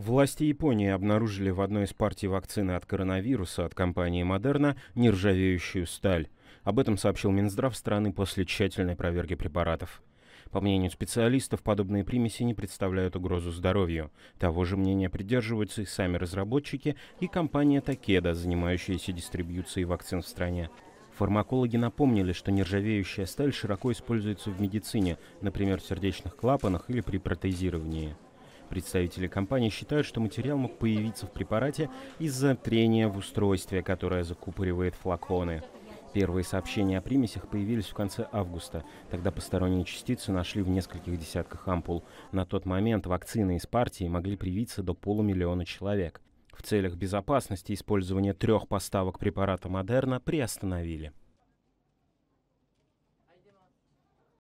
Власти Японии обнаружили в одной из партий вакцины от коронавируса от компании Moderna нержавеющую сталь. Об этом сообщил Минздрав страны после тщательной проверки препаратов. По мнению специалистов, подобные примеси не представляют угрозу здоровью. Того же мнения придерживаются и сами разработчики, и компания Такеда, занимающаяся дистрибьюцией вакцин в стране. Фармакологи напомнили, что нержавеющая сталь широко используется в медицине, например, в сердечных клапанах или при протезировании. Представители компании считают, что материал мог появиться в препарате из-за трения в устройстве, которое закупоривает флаконы. Первые сообщения о примесях появились в конце августа. Тогда посторонние частицы нашли в нескольких десятках ампул. На тот момент вакцины из партии могли привиться до полумиллиона человек. В целях безопасности использование трех поставок препарата Модерна приостановили.